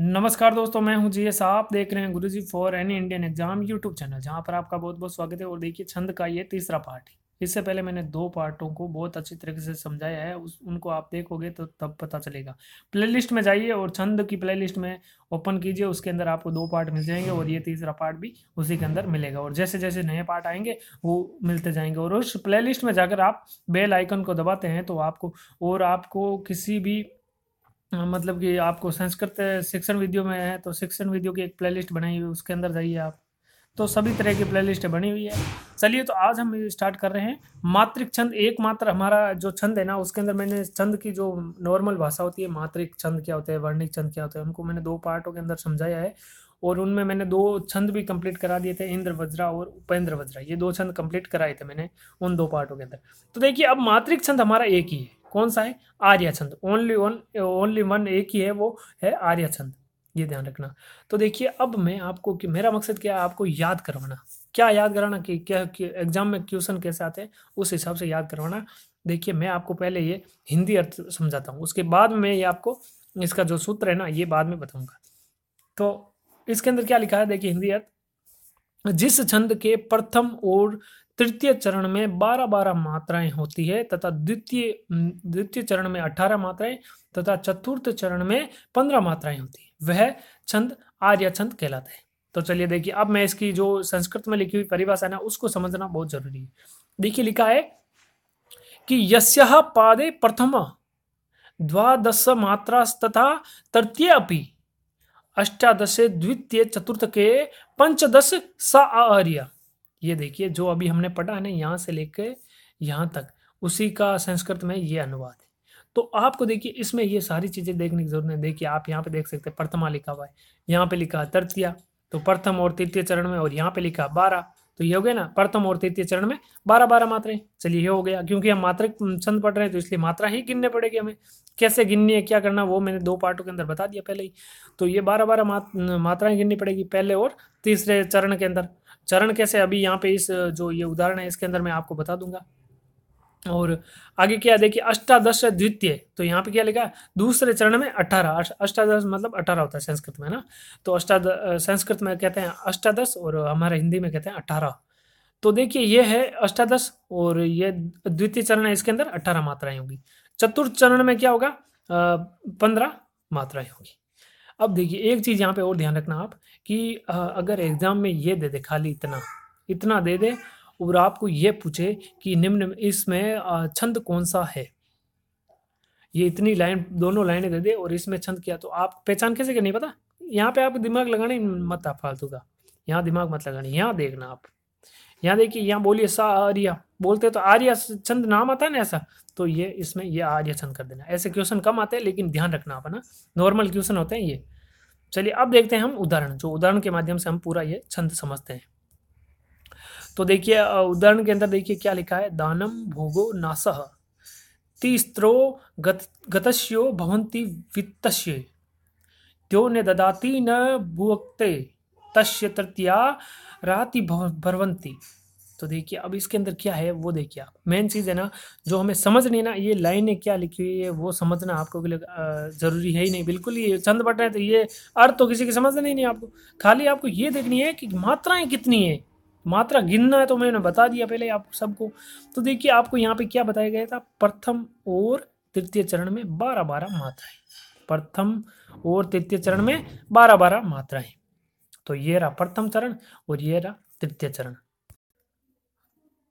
नमस्कार दोस्तों मैं हूं जी एस आप देख रहे हैं Guruji for any Indian exam YouTube channel जहां पर आपका बहुत बहुत स्वागत है और देखिए छंद का ये तीसरा पार्ट है इससे पहले मैंने दो पार्टों को बहुत अच्छी तरीके से समझाया है उस उनको आप देखोगे तो तब पता चलेगा प्लेलिस्ट में जाइए और छंद की प्लेलिस्ट में ओपन कीजिए उसके अंदर आपको दो पार्ट मिल जाएंगे और ये तीसरा पार्ट भी उसी के अंदर मिलेगा और जैसे जैसे नए पार्ट आएंगे वो मिलते जाएंगे और उस प्लेलिस्ट में जाकर आप बेल आइकन को दबाते हैं तो आपको और आपको किसी भी हाँ, मतलब कि आपको संस्कृत शिक्षण वीडियो में है, तो शिक्षण वीडियो की एक प्लेलिस्ट बनाई हुई उसके अंदर जाइए आप। तो सभी तरह की प्लेलिस्ट बनी हुई है। चलिए तो आज हम स्टार्ट कर रहे हैं मात्रिक छंद एकमात्र हमारा जो छंद है ना उसके अंदर मैंने छंद की जो नॉर्मल भाषा होती है मात्रिक छंद क्या होता है, वर्णिक छंद क्या होता है, उनको मैंने दो पार्टों के अंदर समझाया है और उनमें मैंने दो छंद भी कंप्लीट करा दिए थे इंद्र वज्रा और उपेंद्र वज्रा। ये दो छंद कंप्लीट कराए थे मैंने उन दो पार्टों के अंदर। तो देखिए अब मात्रिक छंद हमारा एक ही है। कौन सा है आर्य छंद ओनली वन ओनली वन एक ही है वो है आर्य छंद ये ध्यान रखना तो देखिए अब मैं आपको कि मेरा मकसद क्या है आपको याद करवाना क्या याद कराना कि क्या एग्जाम में क्वेश्चन कैसे आते हैं उस हिसाब से याद करवाना देखिए मैं आपको पहले ये हिंदी अर्थ समझाता हूँ उसके बाद में ये आपको इसका जो सूत्र है ना ये बाद में बताऊंगा तो इसके अंदर क्या लिखा है देखिए हिंदी अर्थ जिस छंद के प्रथम और तृतीय चरण में बारह बारह मात्राएं होती है तथा द्वितीय द्वितीय चरण में अठारह मात्राएं तथा चतुर्थ चरण में पंद्रह मात्राएं होती है वह छंद आर्य छंद कहलाता है तो चलिए देखिए अब मैं इसकी जो संस्कृत में लिखी हुई परिभाषा है ना उसको समझना बहुत जरूरी है देखिए लिखा है कि यश पादे प्रथम द्वादश मात्रा तथा तृतीय अपि अष्टादश द्वितीय चतुर्थ के पंचदश सा आर्य ये देखिए जो अभी हमने पढ़ा है ना यहाँ से लेके यहाँ तक उसी का संस्कृत में ये अनुवाद है तो आपको देखिए इसमें ये सारी चीज़ें देखने की जरूरत है देखिए आप यहाँ पे देख सकते हैं प्रथमा लिखा हुआ है यहाँ पे लिखा तृतीया तो प्रथम और तृतीय चरण में और यहाँ पे लिखा बारह तो ये हो गया ना प्रथम और तृतीय चरण में बारह बारह मात्राएं चलिए ये हो गया क्योंकि हम मात्र छंद पढ़ रहे हैं तो इसलिए मात्रा ही गिनने पड़ेगी हमें कैसे गिननी है क्या करना वो मैंने दो पार्टों के अंदर बता दिया पहले ही तो ये बारह बारह मात्राएं गिननी पड़ेगी पहले और तीसरे चरण के अंदर चरण कैसे अभी यहाँ पे इस जो ये उदाहरण है इसके अंदर मैं आपको बता दूंगा और आगे क्या देखिए अष्टादश द्वितीय तो यहाँ पे क्या लिखा दूसरे चरण में अठारह अष्टादश मतलब अठारह होता है संस्कृत में ना तो अष्टाद संस्कृत में कहते हैं अष्टादश और हमारे हिंदी में कहते हैं अठारह तो देखिए ये है अष्टादश और ये द्वितीय चरण है इसके अंदर अठारह मात्राएं होगी चतुर्थ चरण में क्या होगा पंद्रह मात्राएं होगी अब देखिए एक चीज़ यहाँ पे और ध्यान रखना आप कि आ, अगर एग्ज़ाम में ये दे दे खाली इतना इतना दे दे और आपको ये पूछे कि निम्न इसमें छंद कौन सा है ये इतनी लाइन दोनों लाइनें दे दे और इसमें छंद किया तो आप पहचान कैसे नहीं पता यहाँ पे आप दिमाग लगाने मत आप फालतू का यहाँ दिमाग मत लगाने यहाँ देखना आप यहाँ देखिए यहाँ बोलिए सा आर्या बोलते तो आर्य छंद नाम आता है ना ऐसा तो ये इसमें ये आर्य छंद कर देना ऐसे क्वेश्चन कम आते हैं लेकिन ध्यान रखना अपना नॉर्मल क्वेश्चन होते हैं ये चलिए अब देखते हैं हम उदाहरण जो उदाहरण के माध्यम से हम पूरा ये छंद समझते हैं तो देखिए उदाहरण के अंदर देखिए क्या लिखा है दानम भोगो नासह तिस्त्रो गत गतस्यो भवंती वित्तस्य त्यो ने ददाती न भुवक्ते तस्य तृतीया राति भरवंती तो देखिए अब इसके अंदर क्या है वो देखिए आप मेन चीज़ है ना जो हमें समझ नहीं ना ये लाइनें क्या लिखी हुई है वो समझना आपको के लिए ज़रूरी है ही नहीं बिल्कुल ये चंद बट है तो ये अर्थ तो किसी की समझना ही नहीं आपको खाली आपको ये देखनी है कि मात्राएँ कितनी है मात्रा गिनना है तो मैंने बता दिया पहले आप सबको तो देखिए आपको यहाँ पे क्या बताया गया था प्रथम और तृतीय चरण में बारह बारह मात्राएं प्रथम और तृतीय चरण में बारह बारह मात्राएं तो ये रहा प्रथम चरण और ये रहा तृतीय चरण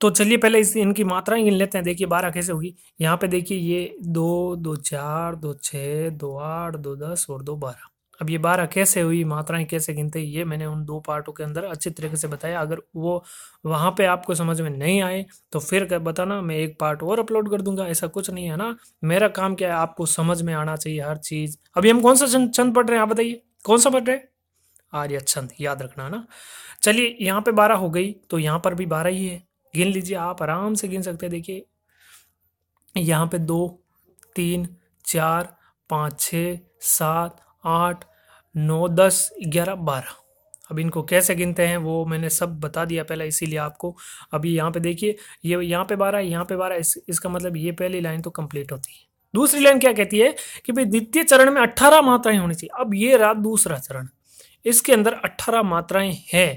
तो चलिए पहले इस इनकी मात्राएं गिन लेते हैं देखिए बारह कैसे होगी यहाँ पे देखिए ये दो दो चार दो छः दो आठ दो दस और दो बारह अब ये बारह कैसे हुई मात्राएं कैसे गिनते ये मैंने उन दो पार्टों के अंदर अच्छे तरीके से बताया अगर वो वहाँ पे आपको समझ में नहीं आए तो फिर बताना मैं एक पार्ट और अपलोड कर दूंगा ऐसा कुछ नहीं है ना मेरा काम क्या है आपको समझ में आना चाहिए हर चीज़ अभी हम कौन सा छंद पढ़ रहे हैं आप बताइए कौन सा पढ़ रहे हैं आर्य छंद याद रखना ना चलिए यहाँ पे बारह हो गई तो यहाँ पर भी बारह ही है गिन लीजिए आप आराम से गिन सकते हैं देखिए यहाँ पे दो तीन चार पाँच छः सात आठ नौ दस ग्यारह बारह अब इनको कैसे गिनते हैं वो मैंने सब बता दिया पहले इसीलिए आपको अभी यहाँ पे देखिए ये यहाँ पे बारह यहाँ पे बारह इस, इसका मतलब ये पहली लाइन तो कंप्लीट होती है दूसरी लाइन क्या कहती है कि भाई द्वितीय चरण में अट्ठारह मात्राएं होनी चाहिए अब ये रहा दूसरा चरण इसके अंदर अट्ठारह मात्राएं हैं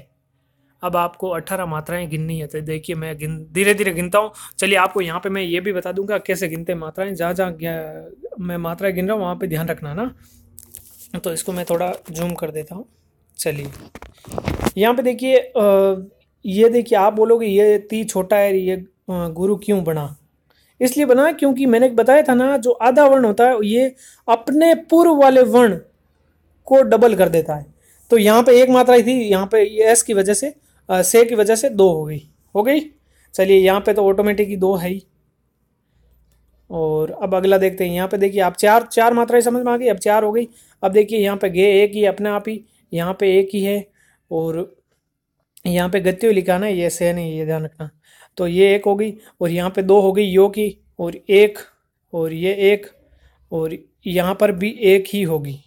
अब आपको अट्ठारह मात्राएं गिननी है तो देखिए मैं गिन धीरे धीरे गिनता हूँ चलिए आपको यहाँ पे मैं ये भी बता दूंगा कैसे गिनते मात्राएं जहाँ जहाँ मैं मात्राएं गिन रहा हूँ वहाँ पे ध्यान रखना ना तो इसको मैं थोड़ा जूम कर देता हूँ चलिए यहाँ पे देखिए ये देखिए आप बोलोगे ये ती छोटा है ये गुरु क्यों बना इसलिए बना क्योंकि मैंने बताया था ना जो आधा वर्ण होता है ये अपने पूर्व वाले वर्ण को डबल कर देता है तो यहाँ पे एक मात्रा ही थी यहाँ पे ये एस की वजह से से की वजह से दो हो गई हो गई चलिए यहाँ पे तो ऑटोमेटिक ही दो है ही और अब अगला देखते हैं यहाँ पे देखिए आप चार चार मात्राएं समझ में आ गई अब चार हो गई अब देखिए यहाँ पे गे एक ही अपने आप ही यहाँ पे एक ही है और यहाँ पे गत्यो लिखा ना ये से नहीं ये ध्यान रखना तो ये एक हो गई और यहाँ पे दो हो गई यो की और एक और ये एक और यहाँ पर भी एक ही होगी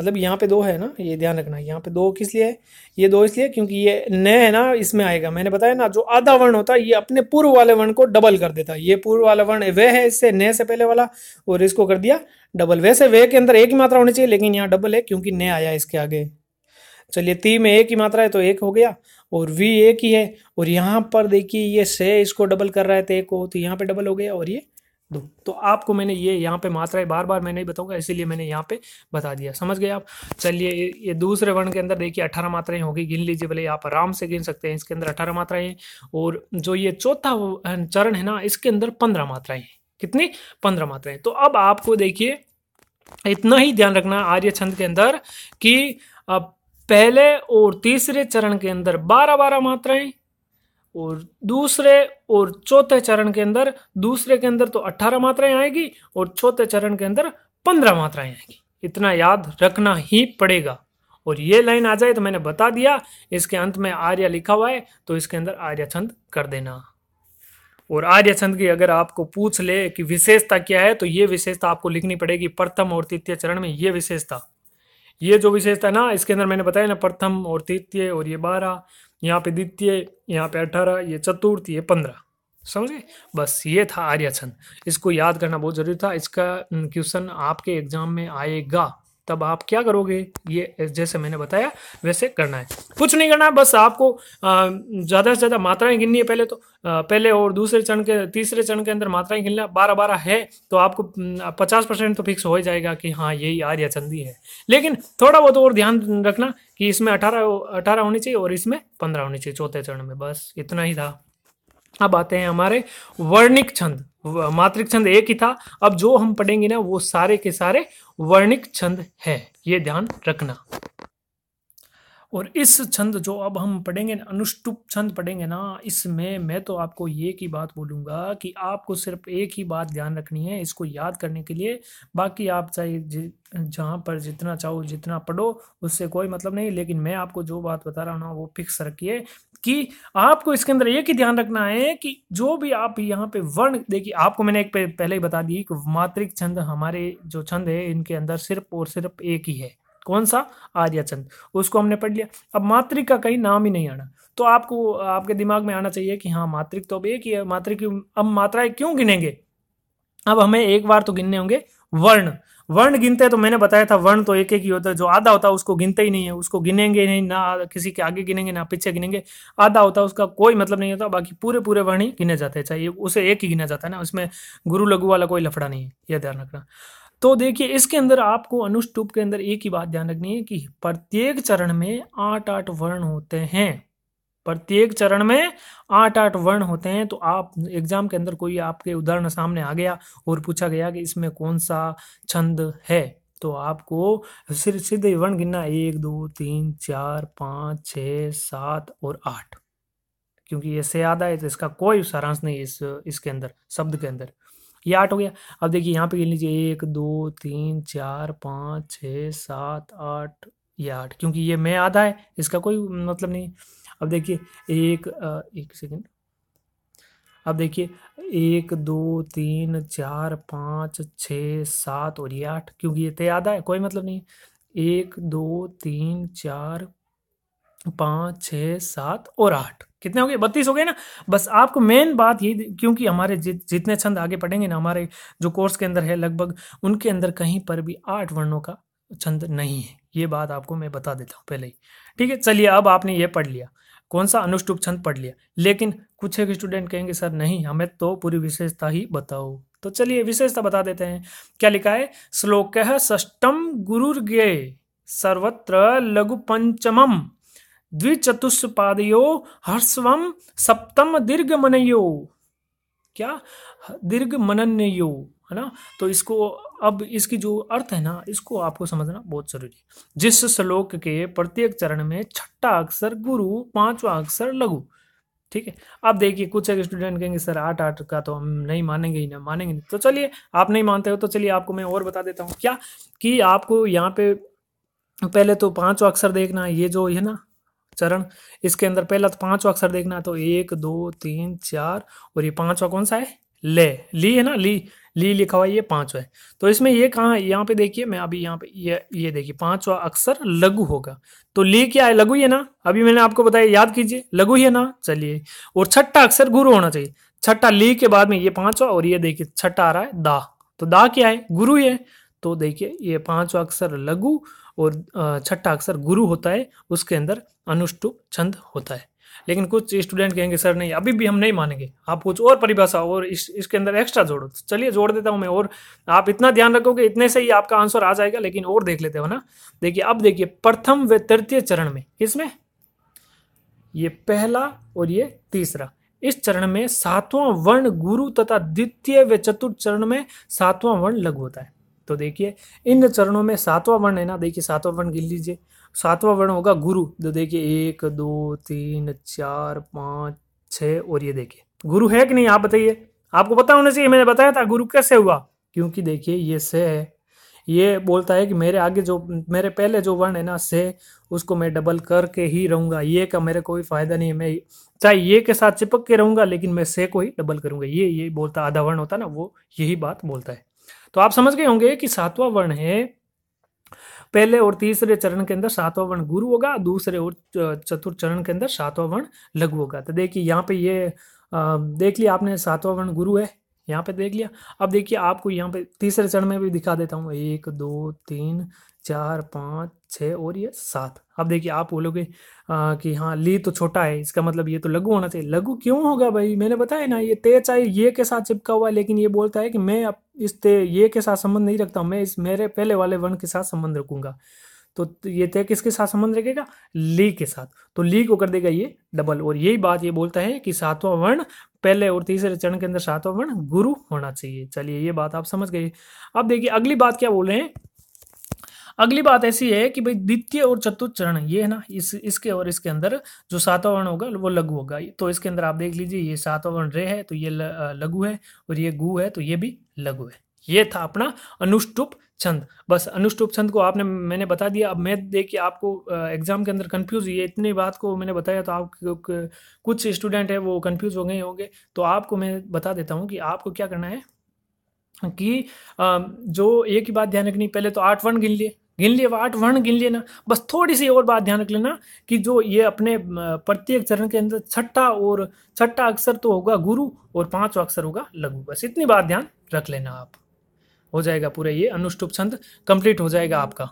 मतलब यहाँ पे दो है ना ये ध्यान रखना यहाँ पे दो किस लिए है ये दो इसलिए क्योंकि ये न है ना इसमें आएगा मैंने बताया ना जो आधा वर्ण होता है ये अपने पूर्व वाले वर्ण को डबल कर देता है ये पूर्व वाला वर्ण वे है इससे न से पहले वाला और इसको कर दिया डबल वैसे वे के अंदर एक ही मात्रा होनी चाहिए लेकिन यहाँ डबल है क्योंकि न आया इसके आगे चलिए ती में एक ही मात्रा है तो एक हो गया और वी एक ही है और यहाँ पर देखिए ये से इसको डबल कर रहा है ते को तो यहाँ पे डबल हो गया और ये दूँ तो आपको मैंने ये यहाँ पे मात्राएं बार बार मैं नहीं बताऊंगा इसीलिए मैंने यहाँ पे बता दिया समझ गए आप चलिए ये दूसरे वर्ण के अंदर देखिए अठारह मात्राएं होगी गिन लीजिए भले आप आराम से गिन सकते हैं इसके अंदर अठारह मात्राएं हैं और जो ये चौथा चरण है ना इसके अंदर पंद्रह मात्राएं हैं कितनी पंद्रह मात्राएं तो अब आपको देखिए इतना ही ध्यान रखना आर्य छंद के अंदर कि पहले और तीसरे चरण के अंदर बारह बारह मात्राएं और दूसरे और चौथे चरण के अंदर दूसरे के अंदर तो 18 मात्राएं आएगी और चौथे चरण के अंदर 15 मात्राएं आएगी इतना याद रखना ही पड़ेगा और ये लाइन आ जाए तो मैंने बता दिया इसके अंत में आर्य लिखा हुआ है तो इसके अंदर आर्य छंद कर देना और आर्य छंद की अगर आपको पूछ ले कि विशेषता क्या है तो ये विशेषता आपको लिखनी पड़ेगी प्रथम और तृतीय चरण में ये विशेषता ये जो विशेषता ना इसके अंदर मैंने बताया ना प्रथम और तृतीय और ये बारह यहाँ पे द्वितीय यहाँ पे अठारह ये चतुर्थ ये पंद्रह समझे बस ये था आर्य छंद इसको याद करना बहुत जरूरी था इसका क्वेश्चन आपके एग्जाम में आएगा तब आप क्या करोगे ये जैसे मैंने बताया वैसे करना है कुछ नहीं करना है बस आपको ज़्यादा से ज़्यादा मात्राएं गिननी है पहले तो पहले और दूसरे चरण के तीसरे चरण के अंदर मात्राएं गिनना बारह बारह है तो आपको पचास परसेंट तो फिक्स हो जाएगा कि हाँ यही आर्य चंदी है लेकिन थोड़ा बहुत और ध्यान रखना कि इसमें अठारह अठारह होनी चाहिए और इसमें पंद्रह होनी चाहिए चौथे चरण में बस इतना ही था अब आते हैं हमारे वर्णिक छंद मात्रिक छंद एक ही था अब जो हम पढ़ेंगे ना वो सारे के सारे वर्णिक छंद है ये ध्यान रखना और इस छंद जो अब हम पढ़ेंगे ना अनुष्टुप छंद पढ़ेंगे ना इसमें मैं तो आपको ये की बात बोलूँगा कि आपको सिर्फ एक ही बात ध्यान रखनी है इसको याद करने के लिए बाकी आप चाहे जहाँ पर जितना चाहो जितना पढ़ो उससे कोई मतलब नहीं लेकिन मैं आपको जो बात बता रहा हूँ ना वो फिक्स रखिए कि आपको इसके अंदर एक ही ध्यान रखना है कि जो भी आप यहाँ पे वर्ण देखिए आपको मैंने एक पहले ही बता दी कि मात्रिक छंद हमारे जो छंद है इनके अंदर सिर्फ और सिर्फ एक ही है कौन सा आर्यचंद उसको हमने पढ़ लिया अब मातृक का कहीं नाम ही नहीं आना तो आपको आपके दिमाग में आना चाहिए कि हाँ मातृक तो अब एक ही है मातृक अब मात्राएं क्यों गिनेंगे अब हमें एक बार तो गिनने होंगे वर्ण वर्ण गिनते तो मैंने बताया था वर्ण तो एक एक ही होता है जो आधा होता है उसको गिनते ही नहीं है उसको गिनेंगे नहीं ना किसी के आगे गिनेंगे ना पीछे गिनेंगे आधा होता है उसका कोई मतलब नहीं होता बाकी पूरे पूरे वर्ण ही गिने जाते हैं चाहिए उसे एक ही गिना जाता है ना उसमें गुरु लघु वाला कोई लफड़ा नहीं है यह ध्यान रखना तो देखिए इसके अंदर आपको अनुष्टुप के अंदर एक ही बात ध्यान रखनी है कि प्रत्येक चरण में आठ आठ वर्ण होते हैं प्रत्येक चरण में आठ आठ वर्ण होते हैं तो आप एग्जाम के अंदर कोई आपके उदाहरण सामने आ गया और पूछा गया कि इसमें कौन सा छंद है तो आपको सिर्फ सीधे वर्ण गिनना एक दो तीन चार पाँच छ सात और आठ क्योंकि ये से आधा है तो इसका कोई सारांश नहीं इस इसके अंदर शब्द के अंदर ये आठ हो गया अब देखिए यहाँ पे गिन लीजिए एक दो तीन चार पाँच छः सात आठ ये आठ क्योंकि ये मैं आधा है इसका कोई मतलब नहीं अब देखिए एक एक सेकेंड अब देखिए एक दो तीन चार पाँच छ सात और ये आठ क्योंकि ये तय आधा है कोई मतलब नहीं एक दो तीन चार पाँच छः सात और आठ कितने हो गए बत्तीस हो गए ना बस आपको मेन बात ये क्योंकि हमारे जि, जितने छंद आगे पढ़ेंगे ना हमारे जो कोर्स के अंदर है लगभग उनके अंदर कहीं पर भी आठ वर्णों का छंद नहीं है ये बात आपको मैं बता देता हूँ पहले ही ठीक है चलिए अब आपने ये पढ़ लिया कौन सा अनुष्टुप छंद पढ़ लिया लेकिन कुछ एक स्टूडेंट कहेंगे सर नहीं हमें तो पूरी विशेषता ही बताओ तो चलिए विशेषता बता देते हैं क्या लिखा है श्लोक है गुरुर्गे सर्वत्र लघु पंचमम द्विचतुष्पादयो हर्षवम सप्तम दीर्घ मनयो क्या दीर्घ मनन्यो है ना तो इसको अब इसकी जो अर्थ है ना इसको आपको समझना बहुत जरूरी है जिस श्लोक के प्रत्येक चरण में छठा अक्षर गुरु पांचवा अक्षर लघु ठीक है अब देखिए कुछ एक स्टूडेंट कहेंगे सर आठ आठ का तो हम नहीं मानेंगे ही ना मानेंगे नहीं तो चलिए आप नहीं मानते हो तो चलिए आपको मैं और बता देता हूँ क्या कि आपको यहाँ पे पहले तो पांचवा अक्षर देखना ये जो है ना चरण इसके अंदर पहला तो पांचवा अक्षर देखना तो एक दो तीन चार और ये पांचवा कौन सा है ले ली है ना ली ली लिखा हुआ ये पांचवा है तो इसमें ये कहा है यहाँ पे देखिए मैं अभी यहाँ पे ये ये देखिए पांचवा अक्षर लघु होगा तो ली क्या है लघु ही है ना अभी मैंने आपको बताया याद कीजिए लघु ही है ना चलिए और छठा अक्षर गुरु होना चाहिए छठा ली के बाद में ये पांचवा और ये देखिए छठा आ रहा है दा तो दा क्या है गुरु है तो देखिए ये पांचवा अक्षर लघु और छठा अक्षर गुरु होता है उसके अंदर अनुष्टुप छंद होता है लेकिन कुछ स्टूडेंट कहेंगे सर नहीं अभी भी हम नहीं मानेंगे आप कुछ और परिभाषा और इस इसके अंदर एक्स्ट्रा जोड़ो तो चलिए जोड़ देता हूँ मैं और आप इतना ध्यान रखोगे इतने से ही आपका आंसर आ जाएगा लेकिन और देख लेते हो ना देखिए अब देखिए प्रथम व तृतीय चरण में किसमें ये पहला और ये तीसरा इस चरण में सातवां वर्ण गुरु तथा द्वितीय व चतुर्थ चरण में सातवां वर्ण लघु होता है तो देखिए इन चरणों में सातवां वर्ण है ना देखिए सातवां वर्ण गिन लीजिए सातवां वर्ण होगा गुरु तो देखिए एक दो तीन चार पाँच छः और ये देखिए गुरु है कि नहीं आप बताइए आपको पता होना चाहिए मैंने बताया था गुरु कैसे हुआ क्योंकि देखिए ये से है ये बोलता है कि मेरे आगे जो मेरे पहले जो वर्ण है ना से उसको मैं डबल करके ही रहूंगा ये का मेरे कोई फायदा नहीं है मैं चाहे ये के साथ चिपक के रहूंगा लेकिन मैं से को ही डबल करूंगा ये ये बोलता आधा वर्ण होता ना वो यही बात बोलता है तो आप समझ गए होंगे कि सातवां वर्ण है पहले और तीसरे चरण के अंदर सातवां वर्ण गुरु होगा दूसरे और चतुर्थ चरण के अंदर सातवां वर्ण लघु होगा तो देखिए यहाँ पे ये देख लिया आपने सातवां वर्ण गुरु है यहाँ पे देख लिया अब देखिए आपको यहाँ पे तीसरे चरण में भी दिखा देता हूँ एक दो तीन चार पाँच छः और ये सात अब देखिए आप बोलोगे कि हाँ ली तो छोटा है इसका मतलब ये तो लघु होना चाहिए लघु क्यों होगा भाई मैंने बताया ना ये ते चाहे ये के साथ चिपका हुआ है लेकिन ये बोलता है कि मैं अब इस ते ये के साथ संबंध नहीं रखता मैं इस मेरे पहले वाले वर्ण के साथ संबंध रखूंगा तो ये तय किसके साथ संबंध रखेगा ली के साथ तो ली को कर देगा ये डबल और यही बात ये बोलता है कि सातवां वर्ण पहले और तीसरे चरण के अंदर सातवां वर्ण गुरु होना चाहिए चलिए ये बात आप समझ गए अब देखिए अगली बात क्या बोल रहे हैं अगली बात ऐसी है कि भाई द्वितीय और चतुर्थ चरण ये है ना इस इसके और इसके अंदर जो सातवा वर्ण होगा वो लघु होगा तो इसके अंदर आप देख लीजिए ये सातवा वर्ण रे है तो ये लघु है और ये गु है तो ये भी लघु है ये था अपना अनुष्टुप छंद बस अनुष्टुप छंद को आपने मैंने बता दिया अब मैं देखिए आपको एग्जाम के अंदर कंफ्यूज ये इतनी बात को मैंने बताया तो आप कुछ स्टूडेंट है वो कंफ्यूज हो गए होंगे तो आपको मैं बता देता हूँ कि आपको क्या करना है कि जो एक ही बात ध्यान रखनी पहले तो आठ वर्ण गिन लिए गिन लिए आठ वर्ण गिन ना बस थोड़ी सी और बात ध्यान रख लेना कि जो ये अपने प्रत्येक चरण के अंदर छठा और छठा अक्षर तो होगा गुरु और पांचवा अक्षर होगा लघु बस इतनी बात ध्यान रख लेना आप हो जाएगा पूरा ये अनुष्टुप छंद कंप्लीट हो जाएगा आपका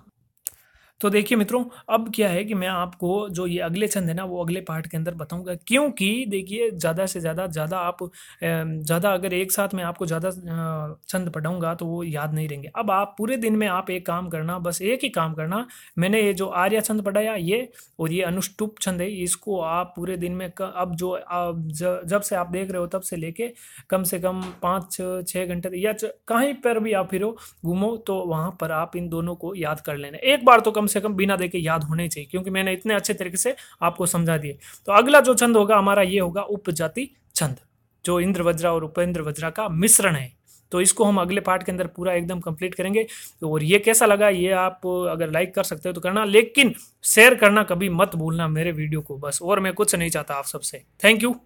तो देखिए मित्रों अब क्या है कि मैं आपको जो ये अगले छंद है ना वो अगले पार्ट के अंदर बताऊंगा क्योंकि देखिए ज़्यादा से ज़्यादा ज़्यादा आप ज़्यादा अगर एक साथ में आपको ज़्यादा छंद पढ़ाऊंगा तो वो याद नहीं रहेंगे अब आप पूरे दिन में आप एक काम करना बस एक ही काम करना मैंने ये जो आर्य छंद पढ़ाया ये और ये अनुष्टुप छंद है इसको आप पूरे दिन में अब जो जब से आप देख रहे हो तब से लेके कम से कम पाँच छः घंटे या कहीं पर भी आप फिर घूमो तो वहाँ पर आप इन दोनों को याद कर लेना एक बार तो कम से कम बिना देखे याद होने चाहिए क्योंकि मैंने इतने अच्छे तरीके से आपको समझा दिए तो अगला जो छंद होगा हमारा ये होगा उपजाति छंद जो इंद्र वज्रा और उपेंद्र वज्रा का मिश्रण है तो इसको हम अगले पार्ट के अंदर पूरा एकदम कंप्लीट करेंगे और ये कैसा लगा ये आप अगर लाइक कर सकते हो तो करना लेकिन शेयर करना कभी मत भूलना मेरे वीडियो को बस और मैं कुछ नहीं चाहता आप सबसे थैंक यू